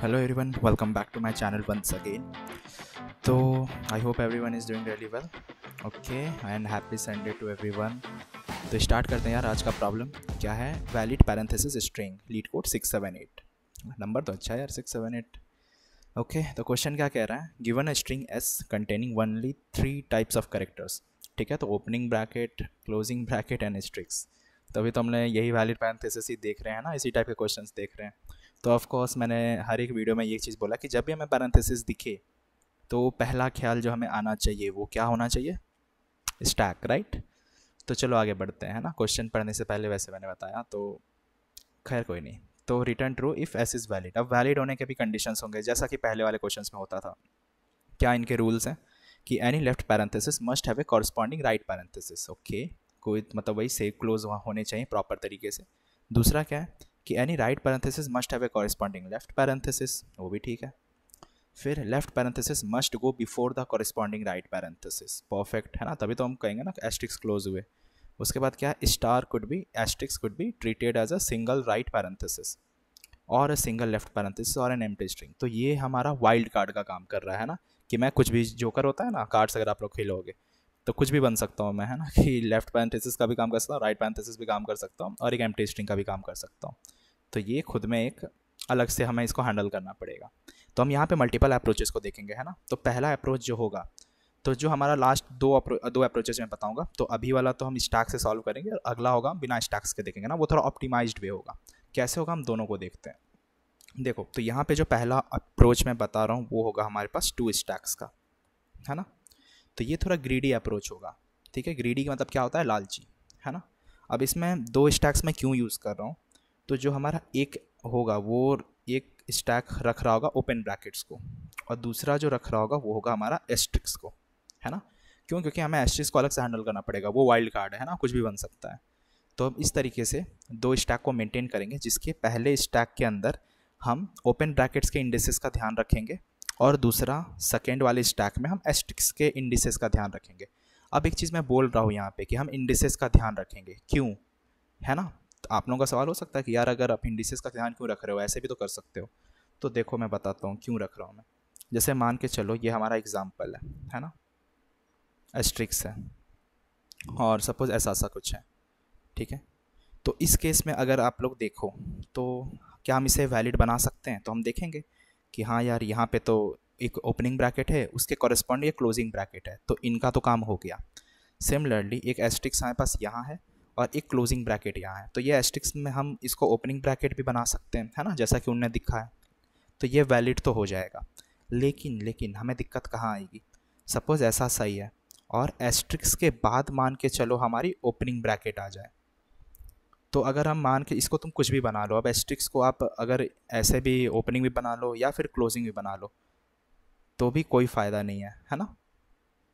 Hello everyone welcome back to my channel once again तो I hope everyone is doing really well okay and happy Sunday to everyone तो start करते हैं यार आज का problem क्या है valid parenthesis string LeetCode six seven eight number तो अच्छा है यार सिक्स सेवन एट ओके तो क्वेश्चन क्या कह रहा है given a string S containing only three types of characters ठीक है तो opening bracket closing bracket and asterisks तो अभी तो हमने यही वैलिड पैरेंथेसिस ही देख रहे हैं ना इसी टाइप के क्वेश्चंस देख रहे हैं तो ऑफ़ मैंने हर एक वीडियो में ये चीज़ बोला कि जब भी हमें पैरेंथेसिस दिखे तो पहला ख्याल जो हमें आना चाहिए वो क्या होना चाहिए स्टैक राइट तो चलो आगे बढ़ते हैं ना क्वेश्चन पढ़ने से पहले वैसे मैंने बताया तो खैर कोई नहीं तो return true if s is valid अब वैलिड होने के भी कंडीशंस होंगे जैसा कि पहले वाले क्वेश्चंस में होता था क्या इनके रूल्स हैं कि any left parenthesis must have a corresponding right parenthesis okay कोई मतलब वही सेव क्लोज होने चाहिए प्रॉपर तरीके से दूसरा क्या है कि any right parenthesis must have a corresponding left parenthesis वो भी ठीक है फिर left parenthesis must go before the corresponding right parenthesis perfect है ना तभी तो हम कहेंगे ना एस्ट्रिक्स क्लोज हुए उसके बाद क्या है star could be asterisk could be treated as a single right parenthesis और अ सिंगल लेफ्ट पैरेंथेसिस और एन एम्प्टी स्ट्रिंग तो ये हमारा वाइल्ड कार्ड का काम कर रहा है ना कि मैं कुछ भी जोकर होता है ना कार्ड्स अगर आप लोग खेलोगे तो कुछ भी बन सकता हूँ मैं है ना कि लेफ्ट पैरेंथेसिस का भी काम कर सकता हूँ राइट पैरेंथेसिस भी काम कर सकता हूँ और एक एम्प्टी स्ट्रिंग का भी काम कर सकता हूँ तो ये खुद में एक अलग से हमें इसको हैंडल करना पड़ेगा तो हम यहाँ पे मल्टीपल अप्रोचेस को देखेंगे है ना तो पहला अप्रोच जो होगा तो जो हमारा लास्ट दो अप्रो, दो अप्रोचेस में बताऊंगा तो अभी वाला तो हम स्टैक से सॉल्व करेंगे और अगला होगा बिना स्टैक्स के देखेंगे ना वो थोड़ा ऑप्टिमाइज वे होगा कैसे होगा हम दोनों को देखते हैं देखो तो यहाँ पे जो पहला अप्रोच मैं बता रहा हूँ वो होगा हमारे पास टू स्टैक्स का है ना तो ये थोड़ा ग्रीडी अप्रोच होगा ठीक है ग्रीडी का मतलब क्या होता है लालची है ना अब इसमें दो स्टैक्स मैं क्यों यूज़ कर रहा हूँ तो जो हमारा एक होगा वो एक स्टैक रख रहा होगा ओपन ब्रैकेट्स को और दूसरा जो रख रहा होगा वो होगा हमारा एस्ट्रिक्स को है ना क्यों क्योंकि हमें एस्ट्रिक्स को अलग से हैंडल करना पड़ेगा वो वाइल्ड कार्ड है ना कुछ भी बन सकता है तो हम इस तरीके से दो स्टैक को मेंटेन करेंगे जिसके पहले स्टैक के अंदर हम ओपन ब्रैकेट्स के इंडिसेस का ध्यान रखेंगे और दूसरा सेकेंड वाले स्टैक में हम एस्ट्रिक्स के इंडिसेस का ध्यान रखेंगे अब एक चीज़ मैं बोल रहा हूँ यहाँ पे कि हम इंडिसेस का ध्यान रखेंगे क्यों है ना तो आप लोगों का सवाल हो सकता है कि यार अगर आप इंडिसेस का ध्यान क्यों रख रहे हो ऐसे भी तो कर सकते हो तो देखो मैं बताता हूँ क्यों रख रहा हूँ मैं जैसे मान के चलो ये हमारा एग्ज़ाम्पल है है ना एस्ट्रिक्स है और सपोज़ ऐसा ऐसा कुछ है ठीक है तो इस केस में अगर आप लोग देखो तो क्या हम इसे वैलिड बना सकते हैं तो हम देखेंगे कि हाँ यार यहाँ पे तो एक ओपनिंग ब्रैकेट है उसके कॉरेस्पॉन्डिंग क्लोजिंग ब्रैकेट है तो इनका तो काम हो गया सिमिलरली एक एस्ट्रिक्स हमारे पास यहाँ है और एक क्लोजिंग ब्रैकेट यहाँ है तो ये एस्ट्रिक्स में हम इसको ओपनिंग ब्रैकेट भी बना सकते हैं है ना जैसा कि उनने दिखा है तो ये वैलिड तो हो जाएगा लेकिन लेकिन हमें दिक्कत कहाँ आएगी सपोज़ ऐसा सही है और एस्ट्रिक्स के बाद मान के चलो हमारी ओपनिंग ब्रैकेट आ जाए तो अगर हम मान के इसको तुम कुछ भी बना लो अब एस्ट्रिक्स को आप अगर ऐसे भी ओपनिंग भी बना लो या फिर क्लोजिंग भी बना लो तो भी कोई फ़ायदा नहीं है है ना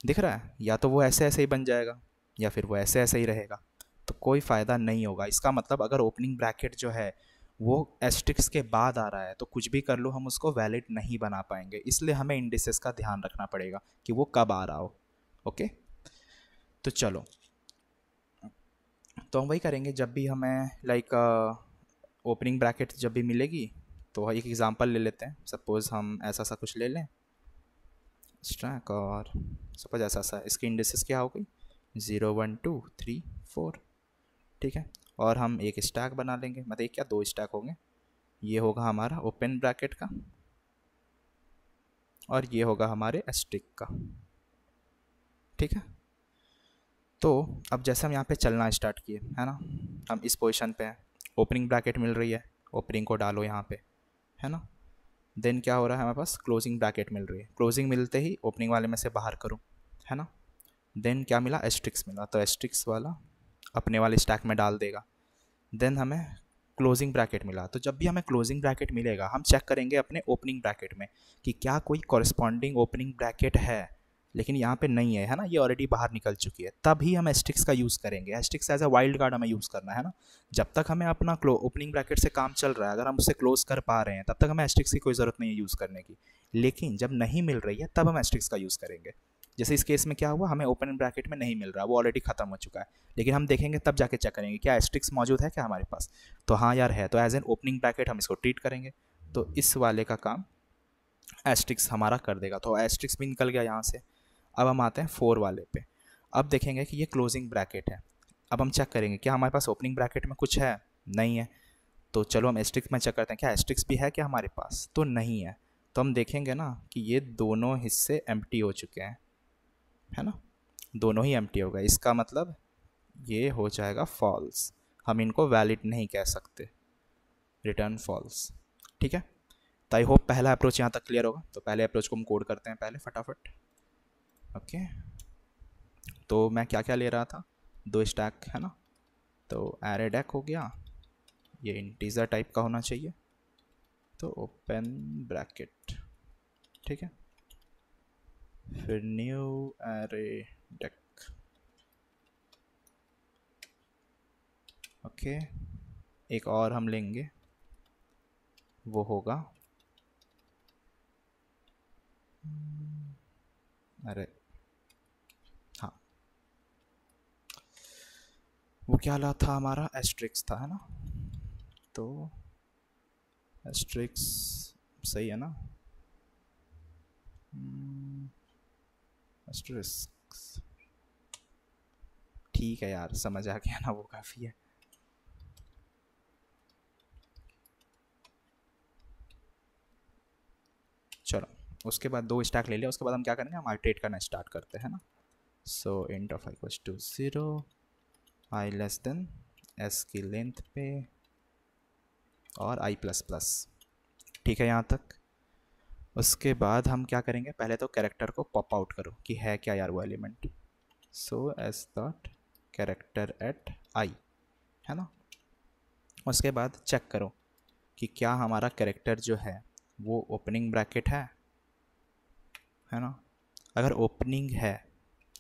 दिख रहा है या तो वो ऐसे ऐसे ही बन जाएगा या फिर वो ऐसे ऐसे ही रहेगा तो कोई फ़ायदा नहीं होगा इसका मतलब अगर ओपनिंग ब्रैकेट जो है वो एस्ट्रिक्स के बाद आ रहा है तो कुछ भी कर लो हम उसको वैलिड नहीं बना पाएंगे इसलिए हमें इंडिसेस का ध्यान रखना पड़ेगा कि वो कब आ रहा हो ओके तो चलो तो हम वही करेंगे जब भी हमें लाइक ओपनिंग ब्रैकेट जब भी मिलेगी तो एक एग्ज़ाम्पल ले लेते हैं सपोज़ हम ऐसा सा कुछ ले लें स्ट्रैक और सपोज ऐसा सा इसकी इंडिसेस क्या हो गई zero one two three four ठीक है और हम एक स्टैक बना लेंगे मतलब क्या दो स्टैक होंगे ये होगा हमारा ओपन ब्रैकेट का और ये होगा हमारे एस्टिक का ठीक है तो अब जैसे हम यहाँ पे चलना स्टार्ट किए है ना हम इस पोजीशन पे हैं ओपनिंग ब्रैकेट मिल रही है ओपनिंग को डालो यहाँ पे है ना देन क्या हो रहा है हमारे पास क्लोजिंग ब्रैकेट मिल रही है क्लोजिंग मिलते ही ओपनिंग वाले में से बाहर करूँ है ना देन क्या मिला एस्ट्रिक्स मिला तो एस्ट्रिक्स वाला अपने वाले स्टैक में डाल देगा देन हमें क्लोजिंग ब्रैकेट मिला तो जब भी हमें क्लोजिंग ब्रैकेट मिलेगा हम चेक करेंगे अपने ओपनिंग ब्रैकेट में कि क्या कोई कॉरस्पॉन्डिंग ओपनिंग ब्रैकेट है लेकिन यहाँ पे नहीं है है ना ये ऑलरेडी बाहर निकल चुकी है तब ही हम एस्टिक्स का यूज़ करेंगे asterisk as a wild card हमें यूज़ करना है ना जब तक हमें अपना ओपनिंग ब्रैकेट से काम चल रहा है अगर हम उसे क्लोज कर पा रहे हैं तब तक हमें एस्टिक्स की कोई ज़रूरत नहीं है यूज़ करने की लेकिन जब नहीं मिल रही है तब हम एस्टिक्स का यूज़ करेंगे जैसे इस केस में क्या हुआ हमें ओपन ब्रैकेट में नहीं मिल रहा वो ऑलरेडी खत्म हो चुका है लेकिन हम देखेंगे तब जाके चेक करेंगे क्या एस्ट्रिक्स मौजूद है क्या हमारे पास तो हाँ यार है तो एज एन ओपनिंग ब्रैकेट हम इसको ट्रीट करेंगे तो इस वाले का काम एस्ट्रिक्स हमारा कर देगा तो एस्ट्रिक्स भी निकल गया यहाँ से अब हम आते हैं फोर वाले पे अब देखेंगे कि ये क्लोजिंग ब्रैकेट है अब हम चेक करेंगे क्या हमारे पास ओपनिंग ब्रैकेट में कुछ है नहीं है तो चलो हम एस्ट्रिक्स में चेक करते हैं क्या एस्ट्रिक्स भी है क्या हमारे पास तो नहीं है तो हम देखेंगे ना कि ये दोनों हिस्से एम्प्टी हो चुके हैं है ना दोनों ही एम हो गए इसका मतलब ये हो जाएगा फॉल्स हम इनको वैलिड नहीं कह सकते रिटर्न फॉल्स ठीक है तो आई होप पहला अप्रोच यहाँ तक क्लियर होगा तो पहले अप्रोच को हम कोड करते हैं पहले फटाफट ओके तो मैं क्या क्या ले रहा था दो स्टैक है ना तो एरे डैक हो गया ये इंटीज़र टाइप का होना चाहिए तो ओपन ब्रैकेट ठीक है फिर न्यू एरे डेक ओके एक और हम लेंगे वो होगा अरे हाँ वो क्या ला था हमारा एस्ट्रिक्स था है ना तो एस्ट्रिक्स सही है ना asterisk ठीक है यार समझ आ गया ना वो काफ़ी है चलो उसके बाद दो स्टैक ले लिया उसके बाद हम क्या करेंगे हम आइट्रेट करना स्टार्ट करते हैं ना so int of i to zero i less than s की लेंथ पे और आई प्लस प्लस ठीक है यहाँ तक उसके बाद हम क्या करेंगे पहले तो कैरेक्टर को पॉप आउट करो कि है क्या यार वो element so s dot character at i है ना उसके बाद चेक करो कि क्या हमारा कैरेक्टर जो है वो ओपनिंग ब्रैकेट है है ना अगर ओपनिंग है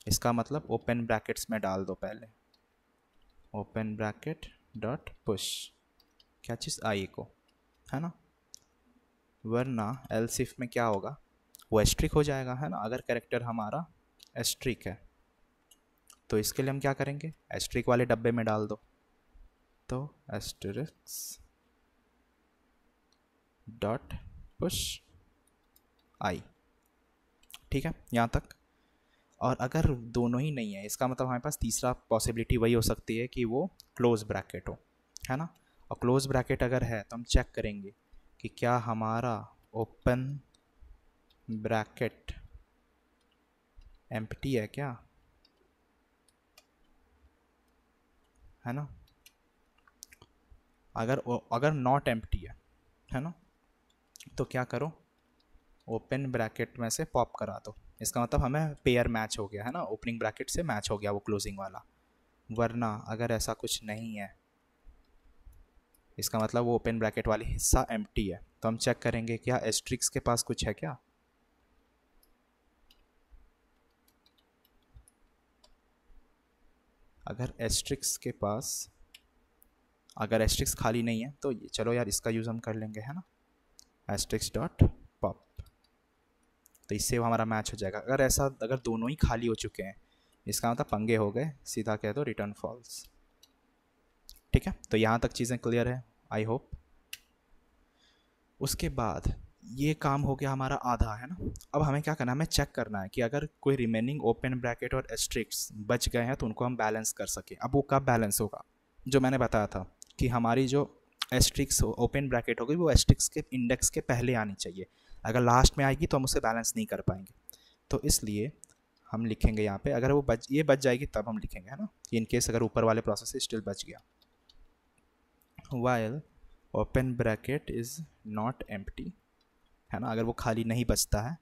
इसका मतलब ओपन ब्रैकेट्स में डाल दो पहले ओपन ब्रैकेट डॉट पुश क्या चीज़ आई को है ना वरना एल सिफ में क्या होगा वो एस्ट्रिक हो जाएगा है ना अगर करेक्टर हमारा एस्ट्रिक है तो इसके लिए हम क्या करेंगे एस्ट्रिक वाले डब्बे में डाल दो तो एस्ट्रिक्स डॉट पुश आई ठीक है यहाँ तक और अगर दोनों ही नहीं है इसका मतलब हमारे पास तीसरा पॉसिबिलिटी वही हो सकती है कि वो क्लोज ब्रैकेट हो है ना और क्लोज ब्रैकेट अगर है तो हम चेक करेंगे कि क्या हमारा ओपन ब्रैकेट एम्प्टी है क्या है ना अगर अगर नॉट एम्प्टी है है ना तो क्या करो ओपन ब्रैकेट में से पॉप करा दो इसका मतलब हमें पेयर मैच हो गया है ना ओपनिंग ब्रैकेट से मैच हो गया वो क्लोजिंग वाला वरना अगर ऐसा कुछ नहीं है इसका मतलब वो ओपन ब्रैकेट वाली हिस्सा एम है तो हम चेक करेंगे क्या एस्ट्रिक्स के पास कुछ है क्या अगर एस्ट्रिक्स के पास अगर एस्ट्रिक्स खाली नहीं है तो चलो यार इसका यूज़ हम कर लेंगे है ना एस्ट्रिक्स डॉट पॉप तो इससे हमारा मैच हो जाएगा अगर ऐसा अगर दोनों ही खाली हो चुके हैं इसका मतलब पंगे हो गए सीधा कह दो रिटर्न फॉल्स ठीक है तो यहाँ तक चीज़ें क्लियर है आई होप उसके बाद ये काम हो गया हमारा आधा है ना अब हमें क्या करना है हमें चेक करना है कि अगर कोई रिमेनिंग ओपन ब्रैकेट और स्ट्रिक्स बच गए हैं तो उनको हम बैलेंस कर सकें अब वो कब बैलेंस होगा जो मैंने बताया था कि हमारी जो एस्ट्रिक्स ओपन ब्रैकेट होगी वो एस्ट्रिक्स के इंडेक्स के पहले आनी चाहिए अगर लास्ट में आएगी तो हम उसे बैलेंस नहीं कर पाएंगे तो इसलिए हम लिखेंगे यहाँ पे अगर वो बच ये बच जाएगी तब हम लिखेंगे है ना इनकेस अगर ऊपर वाले प्रोसेस स्टिल बच गया while open bracket is not t है ना अगर वो खाली नहीं बचता है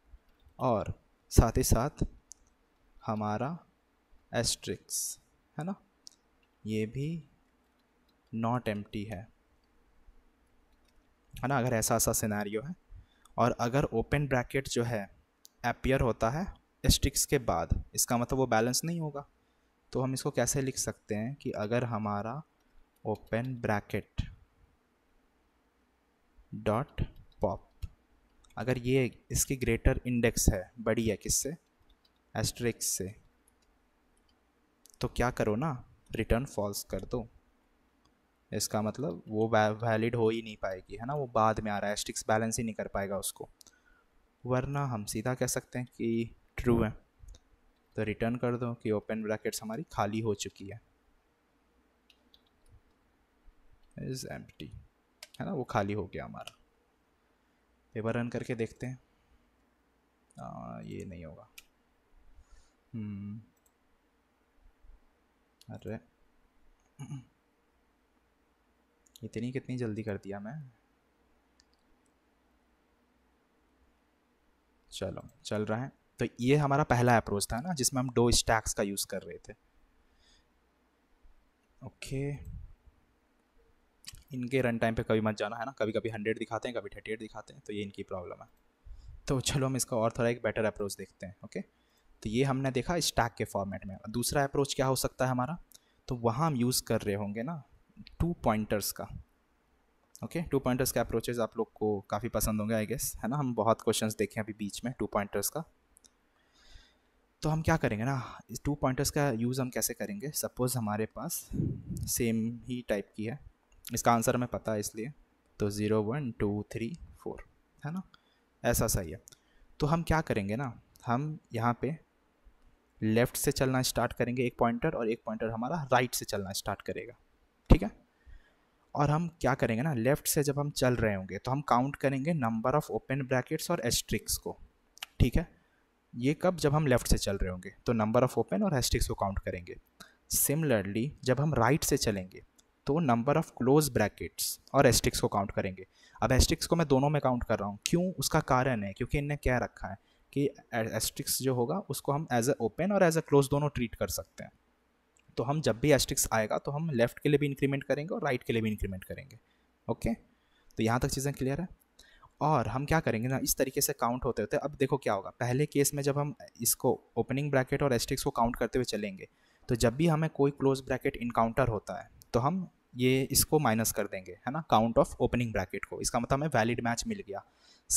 और साथ ही साथ हमारा एस्ट्रिक्स है ना ये भी नॉट एम्प्टी है है ना अगर ऐसा ऐसा सिनेरियो है और अगर ओपन ब्रैकेट जो है अपियर होता है एस्ट्रिक्स के बाद इसका मतलब वो बैलेंस नहीं होगा तो हम इसको कैसे लिख सकते हैं कि अगर हमारा open bracket dot pop अगर ये इसकी ग्रेटर इंडेक्स है बड़ी है किससे एस्ट्रिक्स से तो क्या करो ना रिटर्न फॉल्स कर दो इसका मतलब वो वैलिड हो ही नहीं पाएगी है ना वो बाद में आ रहा है एस्ट्रिक्स बैलेंस ही नहीं कर पाएगा उसको वरना हम सीधा कह सकते हैं कि ट्रू है तो रिटर्न कर दो कि ओपन ब्रैकेट्स हमारी खाली हो चुकी है इज एम्प्टी है ना वो खाली हो गया हमारा एक बार रन करके देखते हैं आ, ये नहीं होगा हम्म। अरे इतनी कितनी जल्दी कर दिया मैं चलो चल रहा है तो ये हमारा पहला अप्रोच था ना जिसमें हम दो स्टैक्स का यूज़ कर रहे थे ओके okay. इनके रन टाइम पे कभी मत जाना है ना कभी कभी हंड्रेड दिखाते हैं कभी थर्टी दिखाते हैं तो ये इनकी प्रॉब्लम है तो चलो हम इसका और थोड़ा एक बेटर अप्रोच देखते हैं ओके तो ये हमने देखा स्टैक के फॉर्मेट में दूसरा अप्रोच क्या हो सकता है हमारा तो वहाँ हम यूज़ कर रहे होंगे ना टू पॉइंटर्स का ओके टू पॉइंटर्स का अप्रोचेज आप लोग को काफ़ी पसंद होंगे आई गेस है ना हम बहुत क्वेश्चंस देखे अभी बीच में टू पॉइंटर्स का तो हम क्या करेंगे ना इस टू पॉइंटर्स का यूज़ हम कैसे करेंगे सपोज़ हमारे पास सेम ही टाइप की है इसका आंसर हमें पता है इसलिए तो zero one two three four है ना ऐसा सही है तो हम क्या करेंगे ना हम यहाँ पे लेफ़्ट से चलना स्टार्ट करेंगे एक पॉइंटर और एक पॉइंटर हमारा राइट से चलना स्टार्ट करेगा ठीक है और हम क्या करेंगे ना लेफ़्ट से जब हम चल रहे होंगे तो हम काउंट करेंगे नंबर ऑफ़ ओपन ब्रैकेट्स और एस्ट्रिक्स को ठीक है ये कब जब हम लेफ़्ट से चल रहे होंगे तो नंबर ऑफ़ ओपन और एस्ट्रिक्स को काउंट करेंगे सिमिलरली जब हम राइट से चलेंगे तो नंबर ऑफ क्लोज ब्रैकेट्स और एस्टिक्स को काउंट करेंगे अब एस्टिक्स को मैं दोनों में काउंट कर रहा हूँ क्यों उसका कारण है क्योंकि इनने क्या रखा है कि एस्टिक्स जो होगा उसको हम एज अ ओपन और एज ए क्लोज दोनों ट्रीट कर सकते हैं तो हम जब भी एस्टिक्स आएगा तो हम लेफ्ट के लिए भी इंक्रीमेंट करेंगे और राइट के लिए भी इंक्रीमेंट करेंगे ओके तो यहाँ तक चीज़ें क्लियर है और हम क्या करेंगे ना इस तरीके से काउंट होते होते अब देखो क्या होगा पहले केस में जब हम इसको ओपनिंग ब्रैकेट और एस्टिक्स को काउंट करते हुए चलेंगे तो जब भी हमें कोई क्लोज ब्रैकेट इनकाउंटर होता है तो हम ये इसको माइनस कर देंगे है ना काउंट ऑफ ओपनिंग ब्रैकेट को इसका मतलब हमें वैलिड मैच मिल गया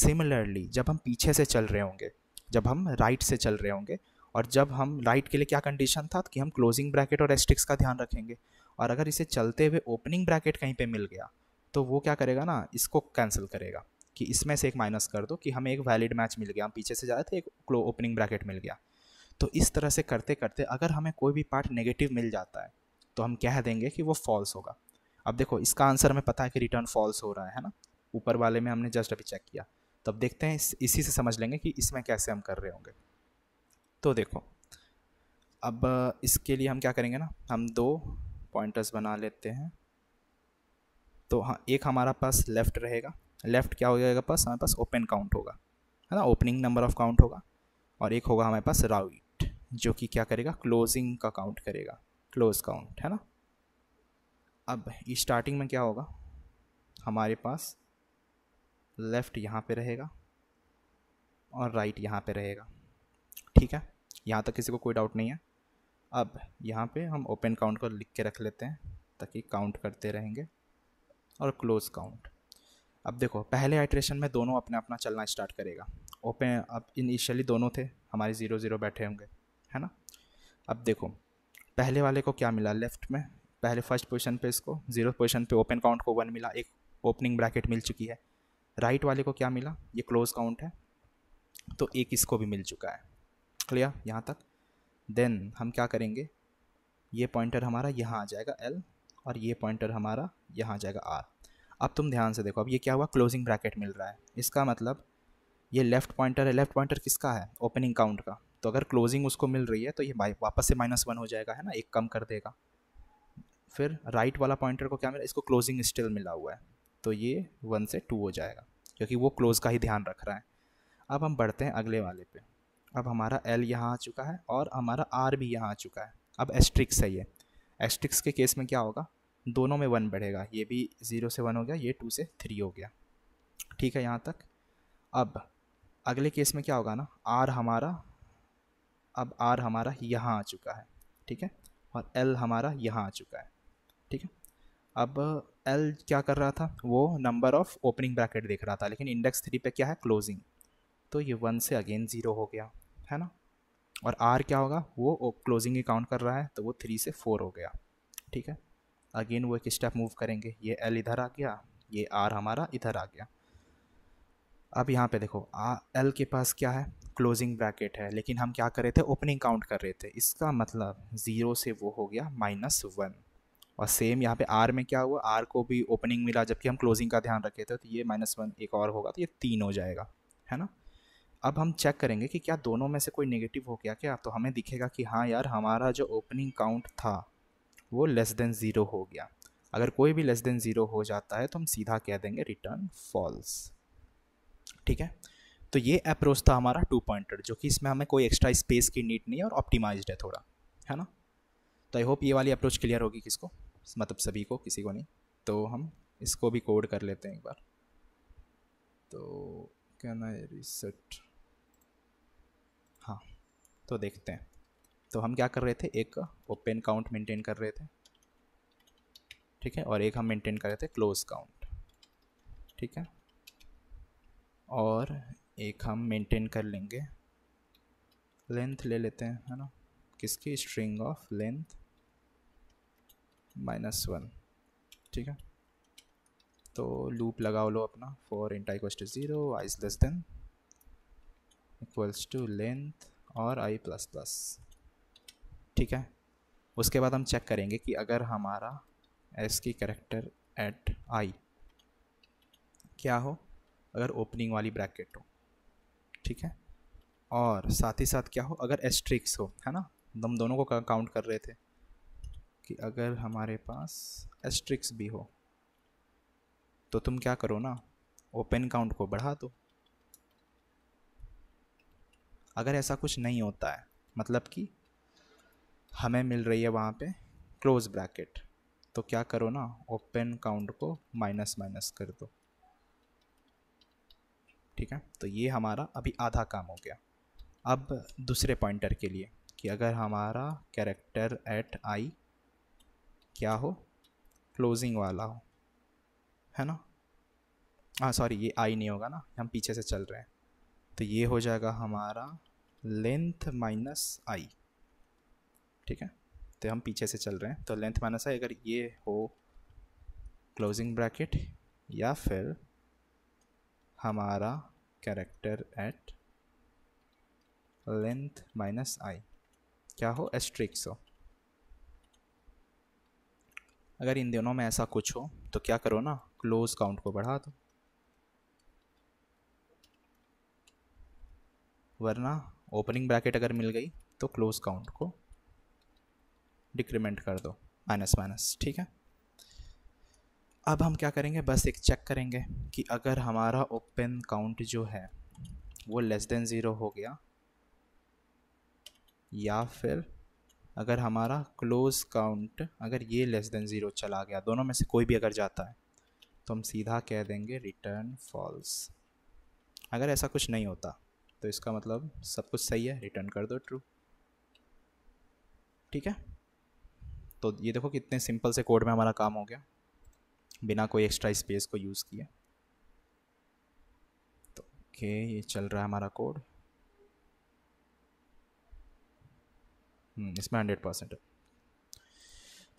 सिमिलरली जब हम पीछे से चल रहे होंगे जब हम राइट से चल रहे होंगे और जब हम राइट के लिए क्या कंडीशन था कि हम क्लोजिंग ब्रैकेट और एस्ट्रिक्स का ध्यान रखेंगे और अगर इसे चलते हुए ओपनिंग ब्रैकेट कहीं पर मिल गया तो वो क्या करेगा ना इसको कैंसिल करेगा कि इसमें से एक माइनस कर दो कि हमें एक वैलिड मैच मिल गया हम पीछे से जा रहे थे एक ओपनिंग ब्रैकेट मिल गया तो इस तरह से करते करते अगर हमें कोई भी पार्ट नेगेटिव मिल जाता है तो हम कह देंगे कि वो फॉल्स होगा अब देखो इसका आंसर हमें पता है कि रिटर्न फॉल्स हो रहा है ना ऊपर वाले में हमने जस्ट अभी चेक किया तो अब देखते हैं इस, इसी से समझ लेंगे कि इसमें कैसे हम कर रहे होंगे तो देखो अब इसके लिए हम क्या करेंगे ना हम दो पॉइंटर्स बना लेते हैं तो हाँ एक हमारा पास लेफ़्ट रहेगा लेफ़्ट क्या हो जाएगा पास हमारे पास ओपन काउंट होगा है ना ओपनिंग नंबर ऑफ काउंट होगा और एक होगा हमारे पास राउट जो कि क्या करेगा क्लोजिंग का काउंट करेगा क्लोज काउंट है ना अब स्टार्टिंग में क्या होगा हमारे पास लेफ़्ट यहाँ पे रहेगा और राइट right यहाँ पे रहेगा ठीक है यहाँ तक किसी को कोई डाउट नहीं है अब यहाँ पे हम ओपन काउंट को लिख के रख लेते हैं ताकि काउंट करते रहेंगे और क्लोज काउंट अब देखो पहले आइट्रेशन में दोनों अपना अपना चलना स्टार्ट करेगा ओपन अब इनिशियली दोनों थे हमारे ज़ीरो ज़ीरो बैठे होंगे है ना अब देखो पहले वाले को क्या मिला लेफ्ट में पहले फर्स्ट पोजिशन पे इसको जीरो पोजिशन पे ओपन काउंट को वन मिला एक ओपनिंग ब्रैकेट मिल चुकी है राइट right वाले को क्या मिला ये क्लोज काउंट है तो एक इसको भी मिल चुका है क्लियर यहाँ तक देन हम क्या करेंगे ये पॉइंटर हमारा यहाँ आ जाएगा एल और ये पॉइंटर हमारा यहाँ आ जाएगा आर अब तुम ध्यान से देखो अब ये क्या हुआ क्लोजिंग ब्रैकेट मिल रहा है इसका मतलब ये लेफ्ट पॉइंटर है लेफ्ट पॉइंटर किसका है ओपनिंग काउंट का तो अगर क्लोजिंग उसको मिल रही है तो ये वापस से माइनस वन हो जाएगा है ना एक कम कर देगा फिर राइट वाला पॉइंटर को क्या मिला इसको क्लोजिंग स्टिल मिला हुआ है तो ये वन से टू हो जाएगा क्योंकि वो क्लोज का ही ध्यान रख रहा है अब हम बढ़ते हैं अगले वाले पे अब हमारा एल यहाँ आ चुका है और हमारा आर भी यहाँ आ चुका है अब एस्ट्रिक्स है ये एस्ट्रिक्स के केस में क्या होगा दोनों में वन बढ़ेगा ये भी ज़ीरो से वन हो गया ये टू से थ्री हो गया ठीक है यहाँ तक अब अगले केस में क्या होगा ना आर हमारा अब आर हमारा यहाँ आ चुका है ठीक है और एल हमारा यहाँ आ चुका है ठीक है अब एल क्या कर रहा था वो नंबर ऑफ़ ओपनिंग ब्रैकेट देख रहा था लेकिन इंडेक्स थ्री पे क्या है क्लोजिंग तो ये वन से अगेन ज़ीरो हो गया है ना और आर क्या होगा वो क्लोजिंग ही काउंट कर रहा है तो वो थ्री से फोर हो गया ठीक है अगेन वो एक स्टेप मूव करेंगे ये एल इधर आ गया ये आर हमारा इधर आ गया अब यहाँ पे देखो आ एल के पास क्या है क्लोजिंग ब्रैकेट है लेकिन हम क्या कर रहे थे ओपनिंग काउंट कर रहे थे इसका मतलब ज़ीरो से वो हो गया माइनस वन और सेम यहाँ पे आर में क्या हुआ आर को भी ओपनिंग मिला जबकि हम क्लोजिंग का ध्यान रखे थे तो ये माइनस वन एक और होगा तो ये तीन हो जाएगा है ना अब हम चेक करेंगे कि क्या दोनों में से कोई नेगेटिव हो गया क्या तो हमें दिखेगा कि हाँ यार हमारा जो ओपनिंग काउंट था वो लेस देन ज़ीरो हो गया अगर कोई भी लेस देन ज़ीरो हो जाता है तो हम सीधा कह देंगे रिटर्न फॉल्स ठीक है तो ये अप्रोच था हमारा टू पॉइंटर जो कि इसमें हमें कोई एक्स्ट्रा स्पेस की नीड नहीं है और ऑप्टिमाइज है थोड़ा है ना तो आई होप ये वाली अप्रोच क्लियर होगी किसको मतलब सभी को किसी को नहीं तो हम इसको भी कोड कर लेते हैं एक बार तो कैन आई रिसेट हाँ तो देखते हैं तो हम क्या कर रहे थे एक ओपन काउंट मेंटेन कर रहे थे ठीक है और एक हम मेंटेन कर रहे थे क्लोज काउंट ठीक है और एक हम मेंटेन कर लेंगे लेंथ ले लेते हैं है ना किसकी string of length minus one ठीक है तो लूप लगा लो अपना for int equals to zero i's less than equals to length और आई प्लस प्लस ठीक है उसके बाद हम चेक करेंगे कि अगर हमारा एस की करेक्टर एट आई क्या हो अगर ओपनिंग वाली ब्रैकेट हो ठीक है और साथ ही साथ क्या हो अगर एस्ट्रिक्स हो है ना तो हम दोनों को काउंट कर रहे थे कि अगर हमारे पास एस्ट्रिक्स भी हो तो तुम क्या करो ना ओपन काउंट को बढ़ा दो अगर ऐसा कुछ नहीं होता है मतलब कि हमें मिल रही है वहाँ पे क्लोज ब्रैकेट तो क्या करो ना ओपन काउंट को माइनस माइनस कर दो ठीक है तो ये हमारा अभी आधा काम हो गया अब दूसरे पॉइंटर के लिए कि अगर हमारा कैरेक्टर एट आई क्या हो क्लोजिंग वाला हो है ना हाँ सॉरी ये आई नहीं होगा ना हम पीछे से चल रहे हैं तो ये हो जाएगा हमारा लेंथ माइनस आई ठीक है तो हम पीछे से चल रहे हैं तो लेंथ माइनस आई अगर ये हो क्लोजिंग ब्रैकेट या फिर हमारा character at length minus i क्या हो एस्ट्रिक्स हो अगर इन दोनों में ऐसा कुछ हो तो क्या करो ना क्लोज काउंट को बढ़ा दो वरना ओपनिंग ब्रैकेट अगर मिल गई तो क्लोज काउंट को डिक्रीमेंट कर दो माइनस माइनस ठीक है अब हम क्या करेंगे बस एक चेक करेंगे कि अगर हमारा ओपन काउंट जो है वो लेस देन ज़ीरो हो गया या फिर अगर हमारा क्लोज काउंट अगर ये लेस देन ज़ीरो चला गया दोनों में से कोई भी अगर जाता है तो हम सीधा कह देंगे रिटर्न फॉल्स अगर ऐसा कुछ नहीं होता तो इसका मतलब सब कुछ सही है रिटर्न कर दो ट्रू ठीक है तो ये देखो कितने सिंपल से कोड में हमारा काम हो गया बिना कोई एक्स्ट्रा स्पेस को यूज़ किए तो ओके ये चल रहा है हमारा कोड हम्म, इसमें हंड्रेड परसेंट है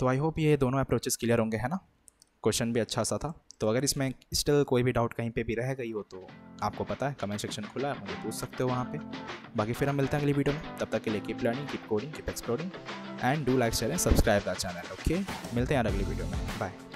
तो आई होप ये दोनों अप्रोचेस क्लियर होंगे है ना क्वेश्चन भी अच्छा सा था तो अगर इसमें स्टिल कोई भी डाउट कहीं पे भी रह गई हो तो आपको पता है कमेंट सेक्शन खुला है मुझे पूछ सकते हो वहाँ पे बाकी फिर हम मिलते हैं अगली वीडियो में तब तक के लिए keep learning keep coding keep exploring and do like share and subscribe the channel okay मिलते हैं यार अगली वीडियो में बाय